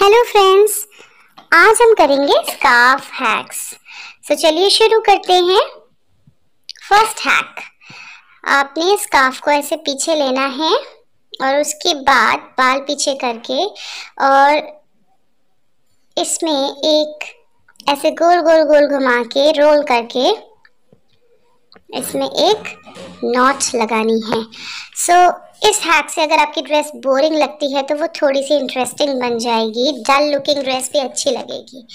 hello friends आज हम करेंगे स्कार्फ हैक्स सो चलिए शुरू करते हैं फर्स्ट हैक आपने स्कार्फ को ऐसे पीछे लेना है और उसके बाद बाल पीछे करके और इसमें एक ऐसे गोल गोल गोल घुमा के रोल करके इसमें एक नॉच लगानी है सो so, इस हैक से अगर आपकी ड्रेस बोरिंग लगती है तो वो थोड़ी सी इंटरेस्टिंग बन जाएगी डल लुकिंग ड्रेस भी अच्छी लगेगी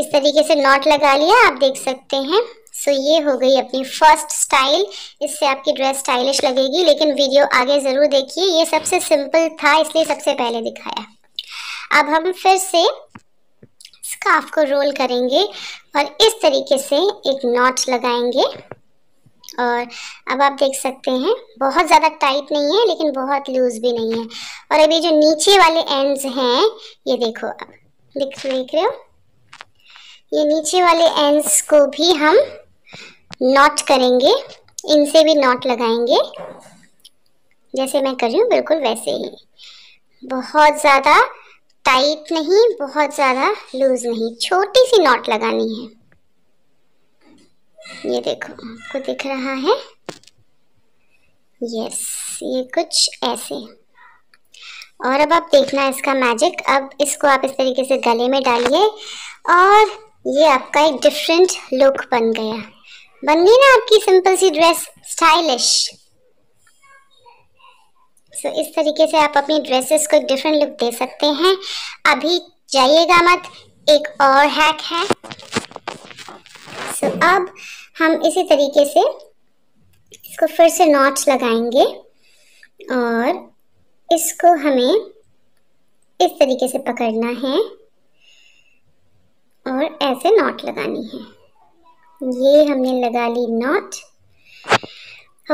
इस तरीके से नॉट लगा लिया आप देख सकते हैं सो so, ये हो गई अपनी फर्स्ट स्टाइल इससे आपकी ड्रेस स्टाइलिश लगेगी लेकिन वीडियो आगे ज़रूर देखिए ये सबसे सिंपल था इसलिए सबसे पहले दिखाया अब हम फिर से स्काफ को रोल करेंगे और इस तरीके से एक नॉट लगाएंगे और अब आप देख सकते हैं बहुत ज़्यादा टाइट नहीं है लेकिन बहुत लूज भी नहीं है और अभी जो नीचे वाले एंड्स हैं ये देखो आप देख देख रहे हो ये नीचे वाले एंड्स को भी हम नॉट करेंगे इनसे भी नॉट लगाएंगे जैसे मैं कर रही हूँ बिल्कुल वैसे ही बहुत ज़्यादा टाइट नहीं बहुत ज़्यादा लूज़ नहीं छोटी सी नॉट लगानी है ये देखो आपको दिख रहा है यस ये कुछ ऐसे और अब आप देखना इसका मैजिक अब इसको आप इस तरीके से गले में डालिए और ये आपका एक डिफरेंट लुक बन गया बन गई ना आपकी सिंपल सी ड्रेस स्टाइलिश सो so, इस तरीके से आप अपनी ड्रेसेस को डिफरेंट लुक दे सकते हैं अभी जाइएगा मत एक और हैक है सो so, अब हम इसी तरीके से इसको फिर से नॉट लगाएंगे और इसको हमें इस तरीके से पकड़ना है और ऐसे नॉट लगानी है ये हमने लगा ली नॉट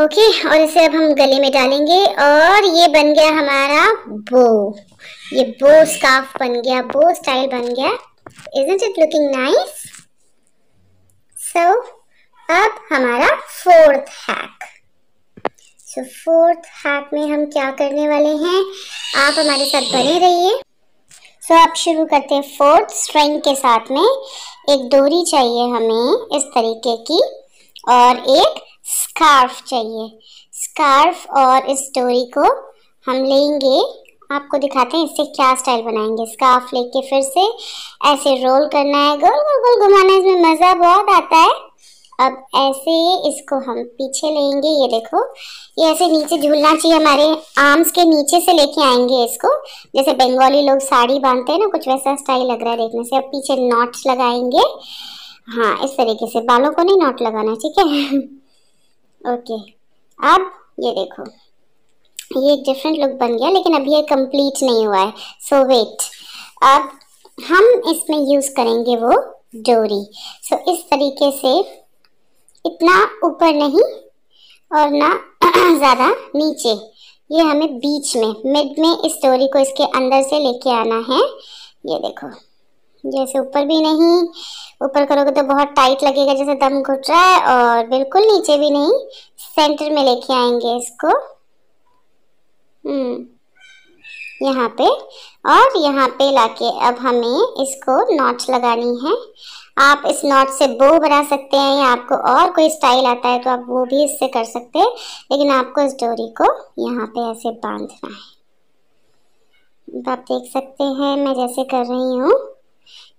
ओके और इसे अब हम गले में डालेंगे और ये बन गया हमारा बो ये बो स्काफ बन गया बो स्टाइल बन गया is it looking nice so अब हमारा fourth hack so fourth hack में हम क्या करने वाले हैं आप हमारे साथ बने रहिए सो so, आप शुरू करते हैं फोर्थ स्ट्रिंग के साथ में एक डोरी चाहिए हमें इस तरीके की और एक स्कार्फ चाहिए स्कार्फ और इस डोरी को हम लेंगे आपको दिखाते हैं इससे क्या स्टाइल बनाएंगे स्कार्फ लेके फिर से ऐसे रोल करना है गोल गोल गोल घुमाना है इसमें मज़ा बहुत आता है अब ऐसे इसको हम पीछे लेंगे ये देखो ये ऐसे नीचे झूलना चाहिए हमारे आर्म्स के नीचे से लेके आएंगे इसको जैसे बंगाली लोग साड़ी बांधते हैं ना कुछ वैसा स्टाइल लग रहा है देखने से अब पीछे नॉट्स लगाएंगे हाँ इस तरीके से बालों को नहीं नॉट लगाना ठीक है ओके अब ये देखो ये एक डिफरेंट लुक बन गया लेकिन अभी ये कंप्लीट नहीं हुआ है सो so वेट अब हम इसमें यूज़ करेंगे वो डोरी सो so, इस तरीके से इतना ऊपर नहीं और ना ज़्यादा नीचे ये हमें बीच में मिड में इस स्टोरी को इसके अंदर से लेके आना है ये देखो जैसे ऊपर भी नहीं ऊपर करोगे तो बहुत टाइट लगेगा जैसे दम घुट रहा है और बिल्कुल नीचे भी नहीं सेंटर में लेके आएंगे इसको हम्म, यहाँ पे और यहाँ पे लाके अब हमें इसको नॉट लगानी है आप इस नॉट से बो बना सकते हैं या आपको और कोई स्टाइल आता है तो आप वो भी इससे कर सकते हैं लेकिन आपको इस डोरी को यहाँ पे ऐसे बांधना है आप देख सकते हैं मैं जैसे कर रही हूँ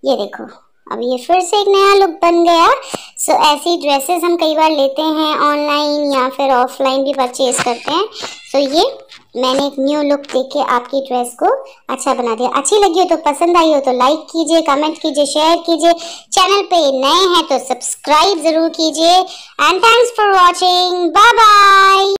ये देखो अब ये फिर से एक नया लुक बन गया सो so, ऐसी ड्रेसेस हम कई बार लेते हैं ऑनलाइन या फिर ऑफलाइन भी परचेज करते हैं सो so, ये मैंने एक न्यू लुक देख के आपकी ड्रेस को अच्छा बना दिया अच्छी लगी हो तो पसंद आई हो तो लाइक कीजिए कमेंट कीजिए शेयर कीजिए चैनल पे नए हैं तो सब्सक्राइब ज़रूर कीजिए and thanks for watching bye bye